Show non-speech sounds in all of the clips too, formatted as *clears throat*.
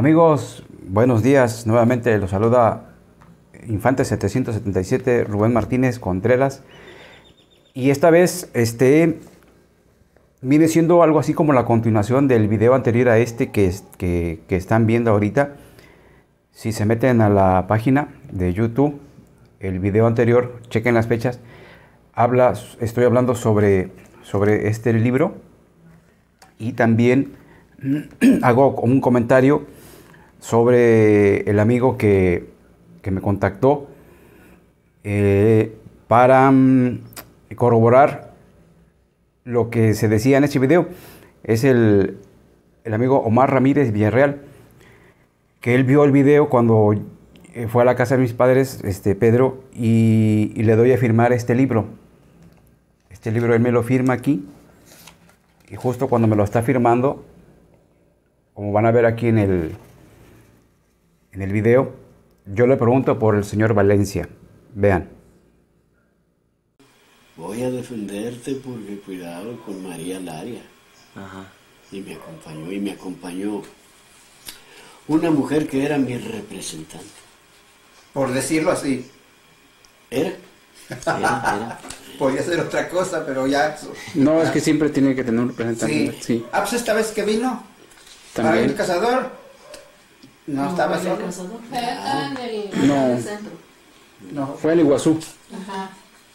Amigos, buenos días. Nuevamente los saluda Infante 777 Rubén Martínez Contreras. Y esta vez este viene siendo algo así como la continuación del video anterior a este que, están viendo ahorita. Si se meten a la página de YouTube, el video anterior, chequen las fechas. Habla, estoy hablando sobre, sobre este libro y también *clears throat* hago un comentario sobre el amigo que, me contactó eh, para mm, corroborar lo que se decía en este video. Es el, amigo Omar Ramírez Villarreal, que él vio el video cuando eh, fue a la casa de mis padres, este Pedro, y, le doy a firmar este libro. Este libro él me lo firma aquí. Y justo cuando me lo está firmando, como van a ver aquí en el, en el video yo le pregunto por el señor Valencia. Vean. Voy a defenderte porque cuidado con María Laria. Ajá. Y me acompañó, y me acompañó una mujer que era mi representante. Por decirlo así. ¿Era? era, *laughs* Podría ser otra cosa, pero ya... No, es que siempre tiene que tener un representante. Sí. sí. Ah, pues esta vez que vino. También. el Cazador no, no estaba solo. Ah. el centro? No. Fue el Iguazú. Ajá.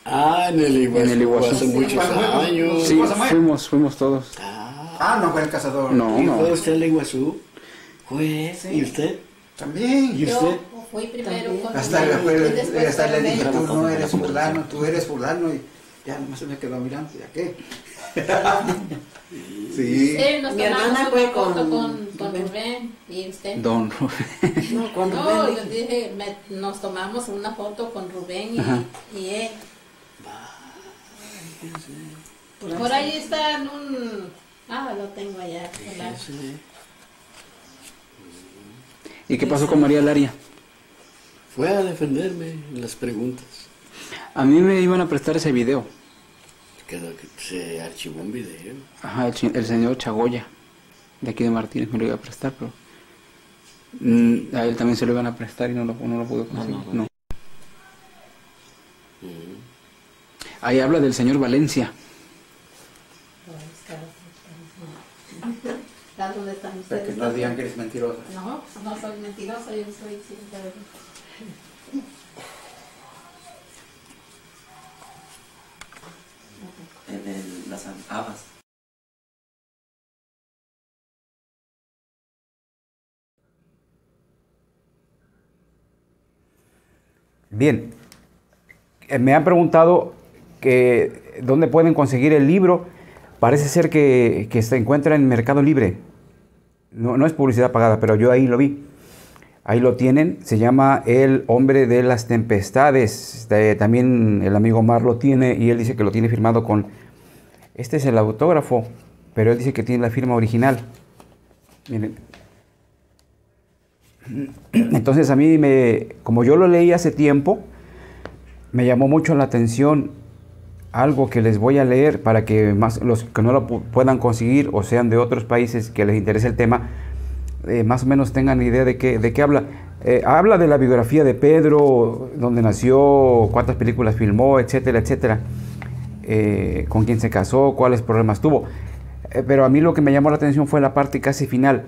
Ah, en el Iguazú. En el Iguazú. Hace muchos años. Sí, fuimos, fuimos todos. Ah. ah, no fue el cazador. No, no. ¿Fue usted el Iguazú? Fue. ese. ¿Y usted? También. ¿Y usted? Yo fui primero. hasta, el, la, tú no eres fulano, tú eres fulano. Ya nomás se me quedó mirando, ¿ya qué? *laughs* sí. nos Mi una fue con, Rubén. y usted. Don Rubén. No, yo dije, nos tomamos una foto con Rubén y, él. Por, ahí está en un... Ah, lo tengo allá. ¿Y qué pasó con María Laria? Fue a defenderme en las preguntas. A mí me iban a prestar ese video. Que se archivó un video. Ajá, el, señor Chagoya, de aquí de Martínez, me lo iba a prestar, pero mm. a él también se lo iban a prestar y no lo, no lo pudo conseguir. No, mm. Ahí habla del señor Valencia. que no digan que eres mentirosa. No, no soy mentirosa, yo soy siempre... en las habas. Bien, eh, me han preguntado que dónde pueden conseguir el libro. Parece ser que, se encuentra en Mercado Libre. no es publicidad pagada, pero yo ahí lo vi. Ahí lo tienen, se llama El Hombre de las Tempestades. Este, también el amigo Mar lo tiene y él dice que lo tiene firmado con... Este es el autógrafo, pero él dice que tiene la firma original. Miren. Entonces a mí, me, como yo lo leí hace tiempo, me llamó mucho la atención algo que les voy a leer para que más los que no lo puedan conseguir o sean de otros países que les interese el tema, eh, más o menos tengan idea de qué, de qué habla. Eh, habla de la biografía de Pedro, dónde nació, cuántas películas filmó, etcétera, etcétera. Eh, con quién se casó, cuáles problemas tuvo. pero a mí lo que me llamó la atención fue la parte casi final.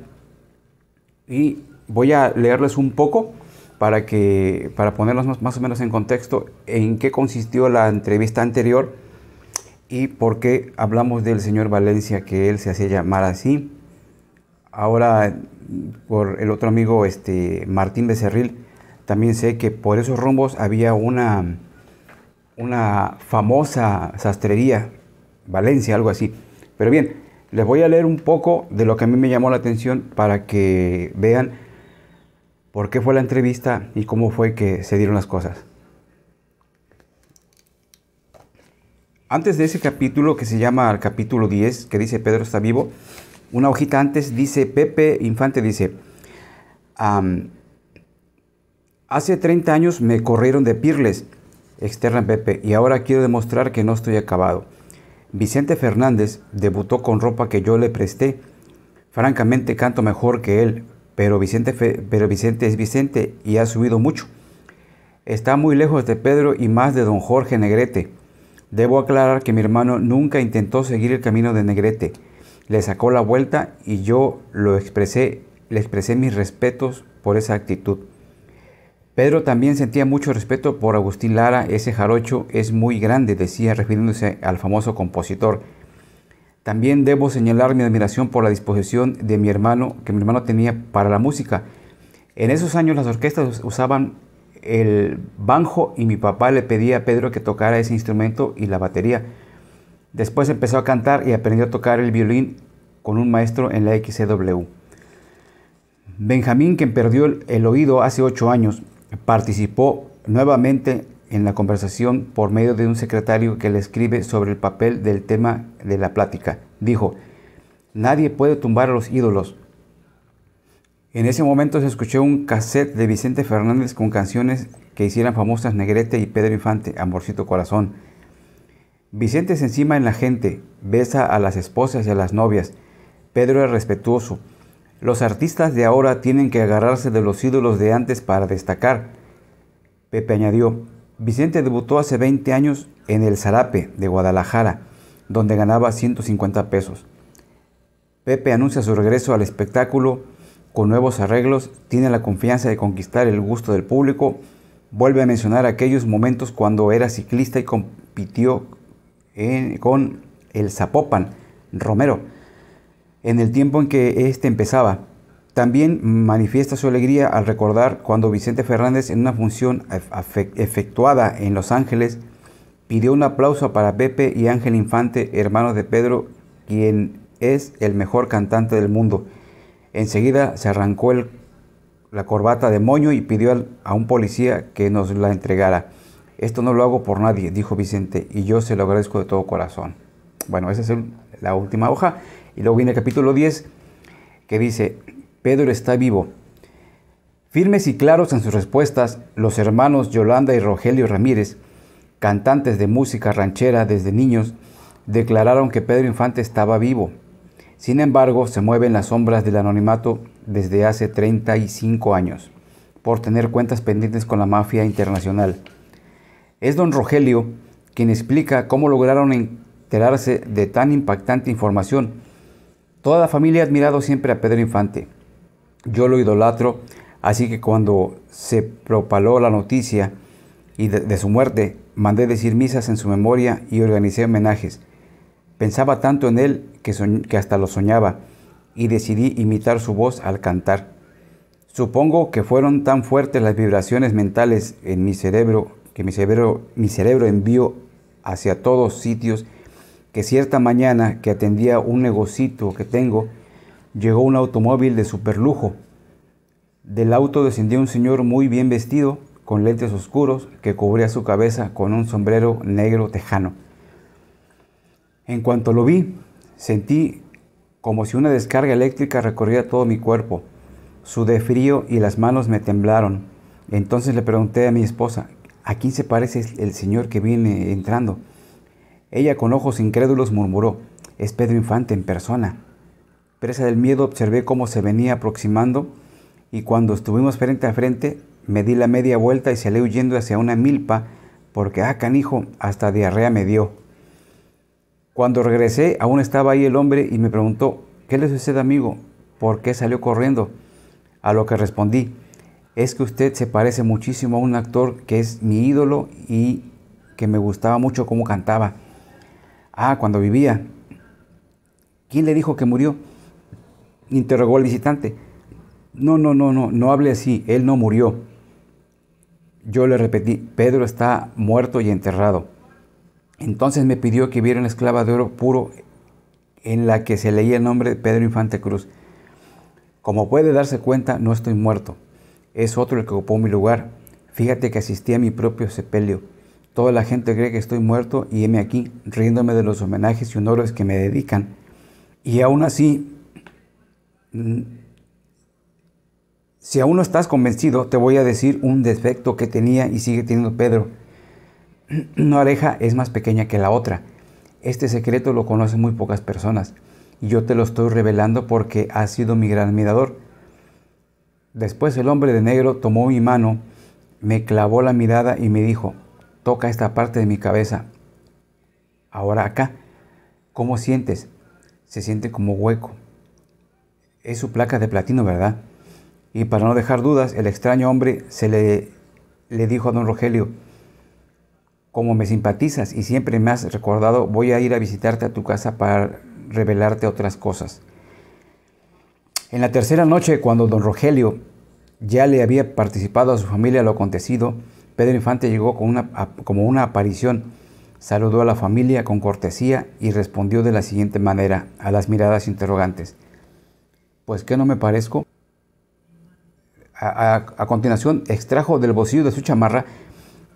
Y voy a leerles un poco para, que, para ponerlos más o menos en contexto en qué consistió la entrevista anterior y por qué hablamos del señor Valencia, que él se hacía llamar así. Ahora por el otro amigo este, Martín Becerril, también sé que por esos rumbos había una, una famosa sastrería, Valencia, algo así. Pero bien, les voy a leer un poco de lo que a mí me llamó la atención para que vean por qué fue la entrevista y cómo fue que se dieron las cosas. Antes de ese capítulo que se llama el capítulo 10, que dice Pedro está vivo, una hojita antes, dice Pepe Infante, dice, hace 30 años me corrieron de Pirles, externa Pepe, y ahora quiero demostrar que no estoy acabado. Vicente Fernández debutó con ropa que yo le presté. Francamente canto mejor que él, pero Vicente, pero Vicente es Vicente y ha subido mucho. Está muy lejos de Pedro y más de don Jorge Negrete. Debo aclarar que mi hermano nunca intentó seguir el camino de Negrete le sacó la vuelta y yo lo expresé, le expresé mis respetos por esa actitud. Pedro también sentía mucho respeto por Agustín Lara, ese jarocho es muy grande, decía refiriéndose al famoso compositor. También debo señalar mi admiración por la disposición de mi hermano, que mi hermano tenía para la música. En esos años las orquestas usaban el banjo y mi papá le pedía a Pedro que tocara ese instrumento y la batería Después empezó a cantar y aprendió a tocar el violín con un maestro en la XCW. Benjamín, quien perdió el oído hace ocho años, participó nuevamente en la conversación por medio de un secretario que le escribe sobre el papel del tema de la plática. Dijo, nadie puede tumbar a los ídolos. En ese momento se escuchó un cassette de Vicente Fernández con canciones que hicieran famosas Negrete y Pedro Infante, Amorcito Corazón. Vicente se encima en la gente, besa a las esposas y a las novias. Pedro es respetuoso. Los artistas de ahora tienen que agarrarse de los ídolos de antes para destacar. Pepe añadió, Vicente debutó hace 20 años en el Zarape de Guadalajara, donde ganaba 150 pesos. Pepe anuncia su regreso al espectáculo con nuevos arreglos, tiene la confianza de conquistar el gusto del público, vuelve a mencionar aquellos momentos cuando era ciclista y compitió con el Zapopan Romero, en el tiempo en que éste empezaba. También manifiesta su alegría al recordar cuando Vicente Fernández, en una función efectuada en Los Ángeles, pidió un aplauso para Pepe y Ángel Infante, hermanos de Pedro, quien es el mejor cantante del mundo. Enseguida se arrancó la corbata de moño y pidió a un policía que nos la entregara. Esto no lo hago por nadie, dijo Vicente, y yo se lo agradezco de todo corazón. Bueno, esa es la última hoja. Y luego viene el capítulo 10, que dice, Pedro está vivo. Firmes y claros en sus respuestas, los hermanos Yolanda y Rogelio Ramírez, cantantes de música ranchera desde niños, declararon que Pedro Infante estaba vivo. Sin embargo, se mueven las sombras del anonimato desde hace 35 años, por tener cuentas pendientes con la mafia internacional. Es don Rogelio quien explica cómo lograron enterarse de tan impactante información. Toda la familia ha admirado siempre a Pedro Infante. Yo lo idolatro, así que cuando se propaló la noticia y de, su muerte, mandé decir misas en su memoria y organicé homenajes. Pensaba tanto en él que, que hasta lo soñaba y decidí imitar su voz al cantar. Supongo que fueron tan fuertes las vibraciones mentales en mi cerebro que mi cerebro, mi cerebro envió hacia todos sitios, que cierta mañana que atendía un negocito que tengo, llegó un automóvil de superlujo. Del auto descendió un señor muy bien vestido, con lentes oscuros, que cubría su cabeza con un sombrero negro tejano. En cuanto lo vi, sentí como si una descarga eléctrica recorría todo mi cuerpo. Sudé frío y las manos me temblaron. Entonces le pregunté a mi esposa, ¿A quién se parece el señor que viene entrando? Ella con ojos incrédulos murmuró, es Pedro Infante en persona. Presa del miedo observé cómo se venía aproximando y cuando estuvimos frente a frente me di la media vuelta y salí huyendo hacia una milpa porque, ah, canijo, hasta diarrea me dio. Cuando regresé aún estaba ahí el hombre y me preguntó, ¿qué le sucede amigo? ¿Por qué salió corriendo? A lo que respondí, es que usted se parece muchísimo a un actor que es mi ídolo y que me gustaba mucho cómo cantaba. Ah, cuando vivía. ¿Quién le dijo que murió? Interrogó el visitante. No, no, no, no, no hable así, él no murió. Yo le repetí, Pedro está muerto y enterrado. Entonces me pidió que viera una esclava de oro puro en la que se leía el nombre de Pedro Infante Cruz. Como puede darse cuenta, no estoy muerto. Es otro el que ocupó mi lugar. Fíjate que asistí a mi propio sepelio. Toda la gente cree que estoy muerto y heme aquí, riéndome de los homenajes y honores que me dedican. Y aún así, mm, si aún no estás convencido, te voy a decir un defecto que tenía y sigue teniendo Pedro. Una oreja es más pequeña que la otra. Este secreto lo conocen muy pocas personas. Y yo te lo estoy revelando porque ha sido mi gran admirador. Después el hombre de negro tomó mi mano, me clavó la mirada y me dijo, toca esta parte de mi cabeza. Ahora acá, ¿cómo sientes? Se siente como hueco. Es su placa de platino, ¿verdad? Y para no dejar dudas, el extraño hombre se le, le dijo a don Rogelio, como me simpatizas y siempre me has recordado, voy a ir a visitarte a tu casa para revelarte otras cosas. En la tercera noche, cuando don Rogelio ya le había participado a su familia lo acontecido, Pedro Infante llegó con una, como una aparición, saludó a la familia con cortesía y respondió de la siguiente manera a las miradas interrogantes. Pues que no me parezco. A, a, continuación extrajo del bolsillo de su chamarra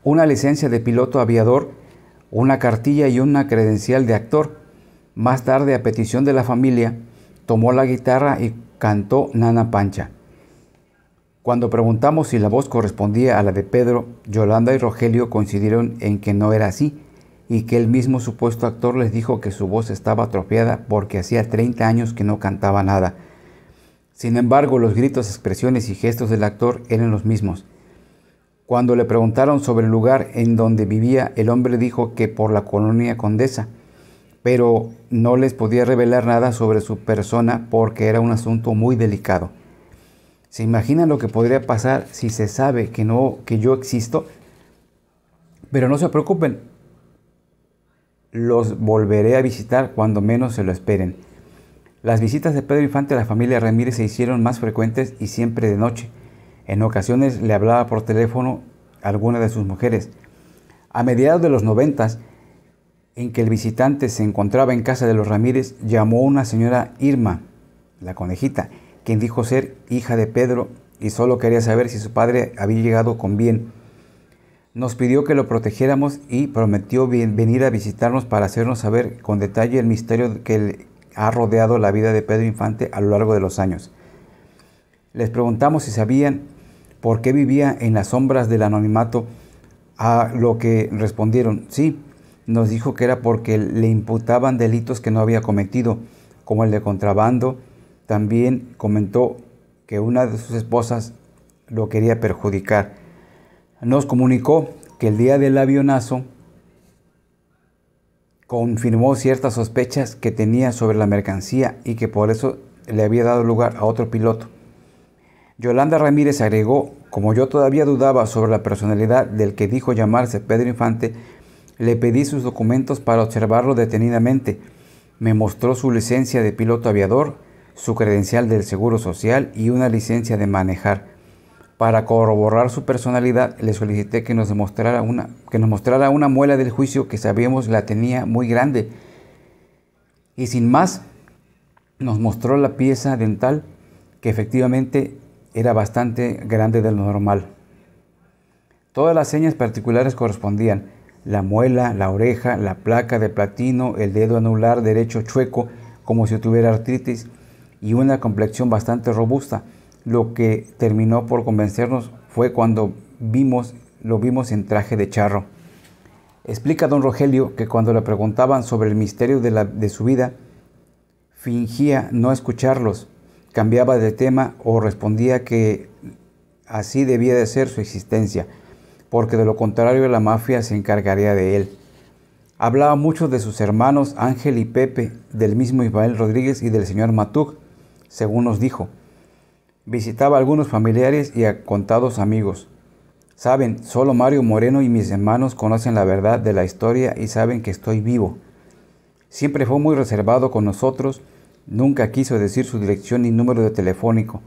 una licencia de piloto aviador, una cartilla y una credencial de actor. Más tarde, a petición de la familia, tomó la guitarra y cantó Nana Pancha. Cuando preguntamos si la voz correspondía a la de Pedro, Yolanda y Rogelio coincidieron en que no era así y que el mismo supuesto actor les dijo que su voz estaba atrofiada porque hacía 30 años que no cantaba nada. Sin embargo, los gritos, expresiones y gestos del actor eran los mismos. Cuando le preguntaron sobre el lugar en donde vivía, el hombre dijo que por la colonia Condesa, pero no les podía revelar nada sobre su persona porque era un asunto muy delicado. ¿Se imaginan lo que podría pasar si se sabe que no que yo existo? Pero no se preocupen. Los volveré a visitar cuando menos se lo esperen. Las visitas de Pedro Infante a la familia Ramírez se hicieron más frecuentes y siempre de noche. En ocasiones le hablaba por teléfono alguna de sus mujeres. A mediados de los noventas, en que el visitante se encontraba en casa de los Ramírez, llamó una señora Irma, la conejita, quien dijo ser hija de Pedro y solo quería saber si su padre había llegado con bien. Nos pidió que lo protegiéramos y prometió venir a visitarnos para hacernos saber con detalle el misterio que ha rodeado la vida de Pedro Infante a lo largo de los años. Les preguntamos si sabían por qué vivía en las sombras del anonimato, a lo que respondieron, sí, nos dijo que era porque le imputaban delitos que no había cometido, como el de contrabando. También comentó que una de sus esposas lo quería perjudicar. Nos comunicó que el día del avionazo confirmó ciertas sospechas que tenía sobre la mercancía y que por eso le había dado lugar a otro piloto. Yolanda Ramírez agregó, como yo todavía dudaba sobre la personalidad del que dijo llamarse Pedro Infante, le pedí sus documentos para observarlo detenidamente. Me mostró su licencia de piloto aviador, su credencial del Seguro Social y una licencia de manejar. Para corroborar su personalidad, le solicité que nos, mostrara una, que nos mostrara una muela del juicio que sabíamos la tenía muy grande. Y sin más, nos mostró la pieza dental que efectivamente era bastante grande de lo normal. Todas las señas particulares correspondían la muela, la oreja, la placa de platino, el dedo anular derecho chueco, como si tuviera artritis, y una complexión bastante robusta. Lo que terminó por convencernos fue cuando vimos, lo vimos en traje de charro. Explica don Rogelio que cuando le preguntaban sobre el misterio de, de su vida, fingía no escucharlos, cambiaba de tema o respondía que así debía de ser su existencia porque de lo contrario la mafia se encargaría de él. Hablaba mucho de sus hermanos Ángel y Pepe, del mismo Ismael Rodríguez y del señor Matuk, según nos dijo. Visitaba a algunos familiares y a contados amigos. Saben, solo Mario Moreno y mis hermanos conocen la verdad de la historia y saben que estoy vivo. Siempre fue muy reservado con nosotros, nunca quiso decir su dirección ni número de telefónico.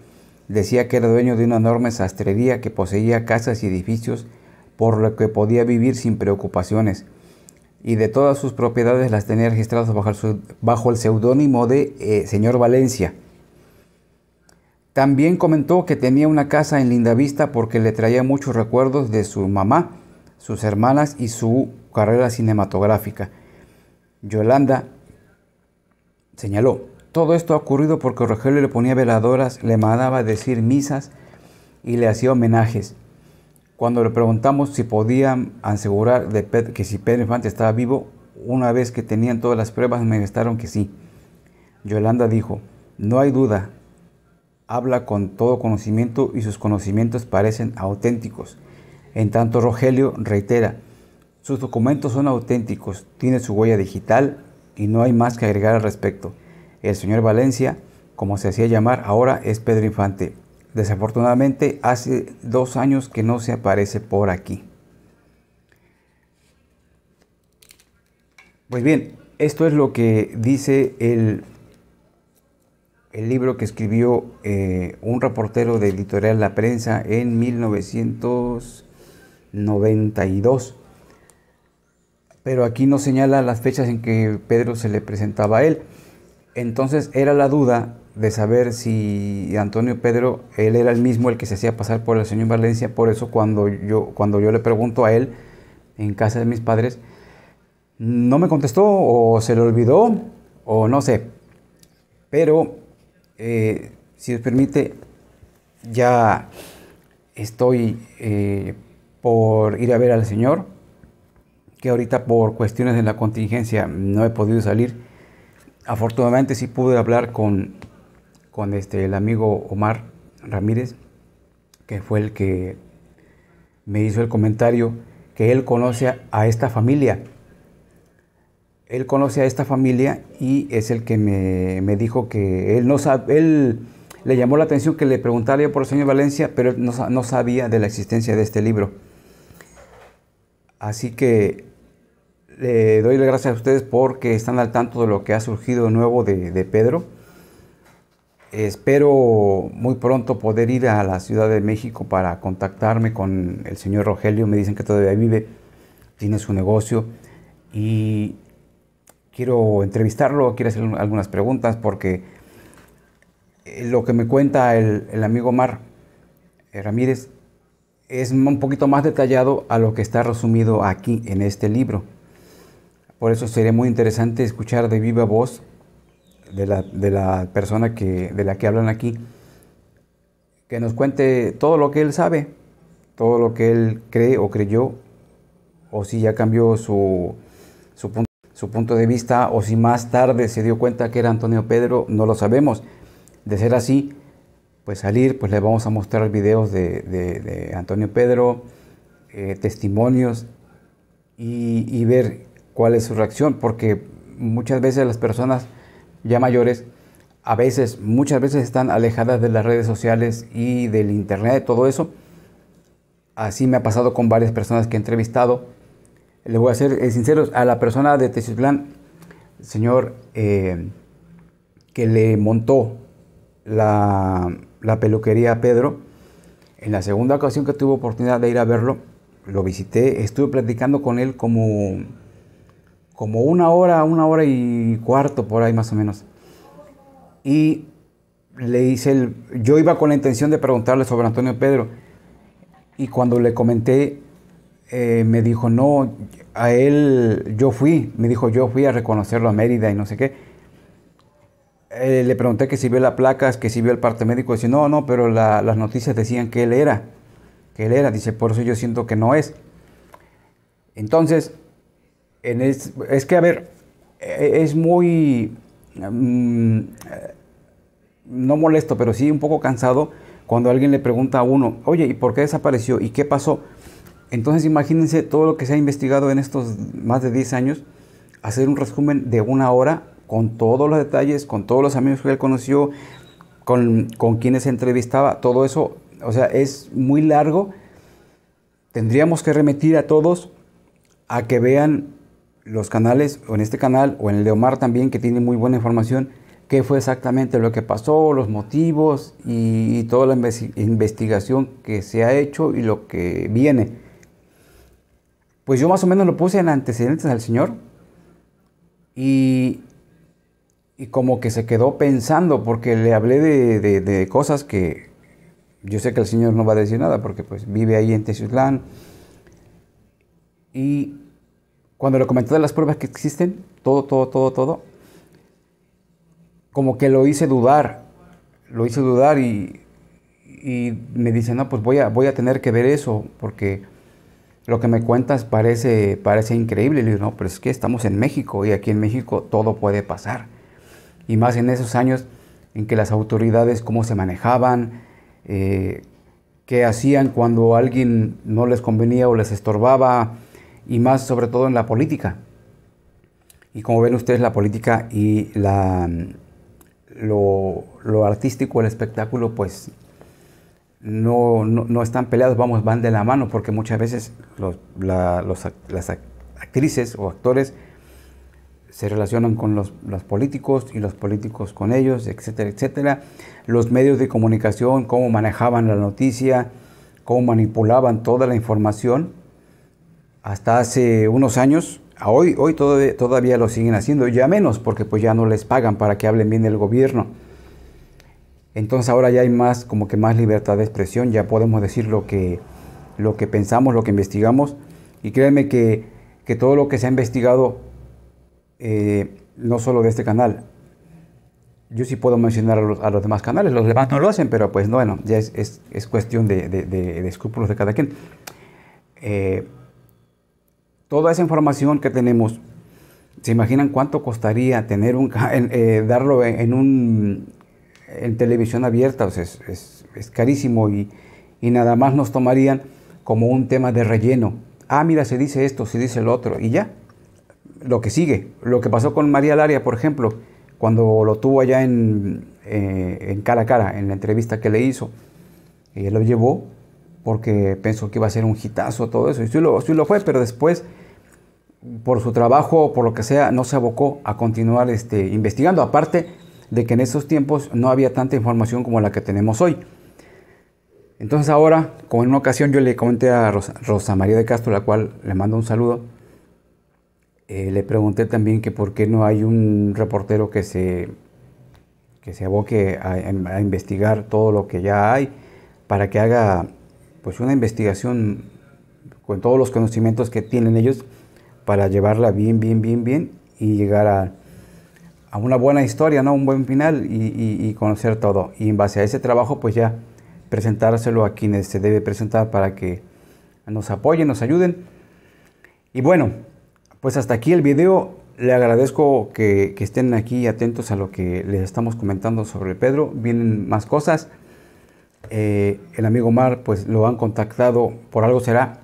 Decía que era dueño de una enorme sastrería que poseía casas y edificios por lo que podía vivir sin preocupaciones, y de todas sus propiedades las tenía registradas bajo el, seudónimo de eh, señor Valencia. También comentó que tenía una casa en Lindavista porque le traía muchos recuerdos de su mamá, sus hermanas y su carrera cinematográfica. Yolanda señaló, todo esto ha ocurrido porque Rogelio le ponía veladoras, le mandaba decir misas y le hacía homenajes. Cuando le preguntamos si podían asegurar de que si Pedro Infante estaba vivo, una vez que tenían todas las pruebas, manifestaron que sí. Yolanda dijo, no hay duda, habla con todo conocimiento y sus conocimientos parecen auténticos. En tanto, Rogelio reitera, sus documentos son auténticos, tiene su huella digital y no hay más que agregar al respecto. El señor Valencia, como se hacía llamar ahora, es Pedro Infante, Desafortunadamente hace dos años que no se aparece por aquí. Pues bien, esto es lo que dice el, el libro que escribió eh, un reportero de editorial La Prensa en 1992. Pero aquí no señala las fechas en que Pedro se le presentaba a él. Entonces era la duda de saber si Antonio Pedro, él era el mismo el que se hacía pasar por el señor Valencia, por eso cuando yo, cuando yo le pregunto a él en casa de mis padres, no me contestó o se le olvidó o no sé. Pero, eh, si os permite, ya estoy eh, por ir a ver al señor, que ahorita por cuestiones de la contingencia no he podido salir. Afortunadamente sí pude hablar con con este, el amigo Omar Ramírez, que fue el que me hizo el comentario que él conoce a esta familia. Él conoce a esta familia y es el que me, dijo que él no sabe, él le llamó la atención que le preguntaría yo por el señor Valencia, pero él no, sabía de la existencia de este libro. Así que le doy las gracias a ustedes porque están al tanto de lo que ha surgido nuevo de, de Pedro Espero muy pronto poder ir a la Ciudad de México para contactarme con el señor Rogelio. Me dicen que todavía vive, tiene su negocio y quiero entrevistarlo, quiero hacer algunas preguntas porque eh, lo que me cuenta el, amigo Mar eh, Ramírez es un poquito más detallado a lo que está resumido aquí en este libro. Por eso sería muy interesante escuchar de viva voz de la, de la persona que, de la que hablan aquí, que nos cuente todo lo que él sabe, todo lo que él cree o creyó, o si ya cambió su, su, punto, de vista, o si más tarde se dio cuenta que era Antonio Pedro, no lo sabemos. De ser así, pues salir, pues le vamos a mostrar videos de, de, Antonio Pedro, eh, testimonios y ver cuál es su reacción, porque muchas veces las personas ya mayores, a veces, muchas veces están alejadas de las redes sociales y del internet, de todo eso. Así me ha pasado con varias personas que he entrevistado. Le voy a ser eh, sinceros, a la persona de el señor, eh, que le montó la, la peluquería a Pedro, en la segunda ocasión que tuve oportunidad de ir a verlo, lo visité, estuve platicando con él como como una hora, una hora y cuarto por ahí más o menos. Y le hice el, yo iba con la intención de preguntarle sobre Antonio Pedro y cuando le comenté eh, me dijo no, a él yo fui, me dijo yo fui a reconocerlo a Mérida y no sé qué. Eh, le pregunté que si vio la placa, que si vio el parte médico, dice no, no, pero las noticias decían que él era, que él era, dice por eso yo siento que no es. Entonces es, que, a ver, e, e, es muy, mm, eh, no molesto, pero sí un poco cansado cuando alguien le pregunta a uno, oye, ¿y por qué desapareció? ¿Y qué pasó? Entonces imagínense todo lo que se ha investigado en estos más de 10 años, hacer un resumen de una hora con todos los detalles, con todos los amigos que él conoció, con, con quienes se entrevistaba, todo eso, o sea, es muy largo. Tendríamos que remitir a todos a que vean los canales, o en este canal, o en el de Omar también, que tiene muy buena información, qué fue exactamente lo que pasó, los motivos y, toda la investigación que se ha hecho y lo que viene. Pues yo más o menos lo puse en antecedentes al señor y, y como que se quedó pensando porque le hablé de, cosas que yo sé que el señor no va a decir nada porque pues vive ahí en Teciutlán y cuando le comenté de las pruebas que existen, todo, todo, todo, todo, como que lo hice dudar, lo hice dudar y, me dice, no, pues voy a, voy a tener que ver eso, porque lo que me cuentas parece, parece increíble. Le digo, no, pero es que estamos en México y aquí en México todo puede pasar. Y más en esos años en que las autoridades, cómo se manejaban, eh, qué hacían cuando alguien no les convenía o les estorbaba, y más sobre todo en la política. Y como ven ustedes, la política y la, mm, lo, artístico, el espectáculo, pues no, están peleados, vamos, van de la mano, porque muchas veces las actrices o actores se relacionan con los, los, políticos y los políticos con ellos, etcétera, etcétera. Los medios de comunicación, cómo manejaban la noticia, cómo manipulaban toda la información hasta hace unos años, a hoy, hoy todavía, lo siguen haciendo, ya menos porque pues ya no les pagan para que hablen bien del gobierno. Entonces ahora ya hay más, como que más libertad de expresión, ya podemos decir lo que, lo que pensamos, lo que investigamos. Y créeme que, todo lo que se ha investigado, eh, no solo de este canal, yo sí puedo mencionar a los, demás canales, los demás no lo hacen, pero pues bueno, ya es, cuestión de, escrúpulos de cada quien. Eh, toda esa información que tenemos, ¿se imaginan cuánto costaría tener un, eh, darlo en, un, en televisión abierta? es, carísimo y, y nada más nos tomarían como un tema de relleno. Ah, mira, se dice esto, se dice el otro, y ya. Lo que sigue, lo que pasó con María Laria, por ejemplo, cuando lo tuvo allá en, eh, en cara a cara, en la entrevista que le hizo, y lo llevó porque pensó que iba a ser un hitazo todo eso, y sí lo fue, pero después por su trabajo o por lo que sea, no se abocó a continuar este, investigando, aparte de que en esos tiempos no había tanta información como la que tenemos hoy. Entonces ahora, como en una ocasión yo le comenté a Rosa, María de Castro, la cual le mando un saludo, eh, le pregunté también que por qué no hay un reportero que se, que se aboque a, a investigar todo lo que ya hay para que haga pues una investigación con todos los conocimientos que tienen ellos para llevarla bien, bien, bien, bien y llegar a, una buena historia, ¿no? Un buen final y, conocer todo. Y en base a ese trabajo, pues ya presentárselo a quienes se debe presentar para que nos apoyen, nos ayuden. Y bueno, pues hasta aquí el video. Le agradezco que, estén aquí atentos a lo que les estamos comentando sobre Pedro. Vienen más cosas. Eh, el amigo Mar, pues lo han contactado, por algo será,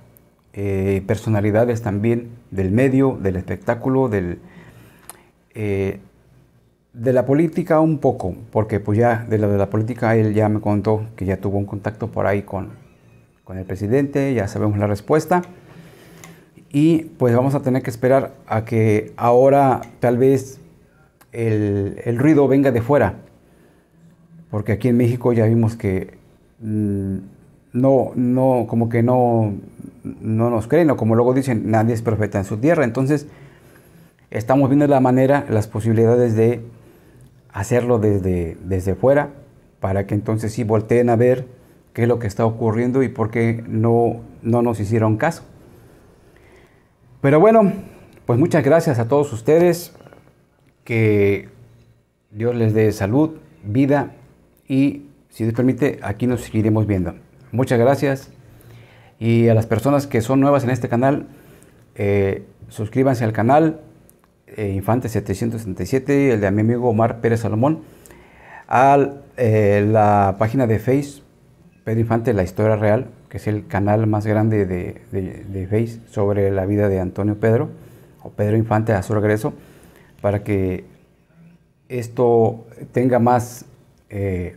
eh, personalidades también del medio, del espectáculo, del, eh, de la política un poco, porque pues ya de la, de la política él ya me contó que ya tuvo un contacto por ahí con, el presidente, ya sabemos la respuesta. Y pues vamos a tener que esperar a que ahora tal vez el, ruido venga de fuera, porque aquí en México ya vimos que... Mm, no, no, como que no, no nos creen, o como luego dicen, nadie es profeta en su tierra. Entonces, estamos viendo la manera, las posibilidades de hacerlo desde, desde fuera, para que entonces sí volteen a ver qué es lo que está ocurriendo y por qué no, no nos hicieron caso. Pero bueno, pues muchas gracias a todos ustedes, que Dios les dé salud, vida y, si Dios permite, aquí nos seguiremos viendo. Muchas gracias. Y a las personas que son nuevas en este canal, eh, suscríbanse al canal eh, Infante 777, el de mi amigo Omar Pérez Salomón, a eh, la página de Face, Pedro Infante, La Historia Real, que es el canal más grande de, Face sobre la vida de Antonio Pedro, o Pedro Infante a su regreso, para que esto tenga más eh,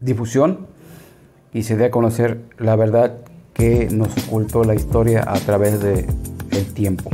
difusión y se dé a conocer la verdad que nos ocultó la historia a través del el tiempo.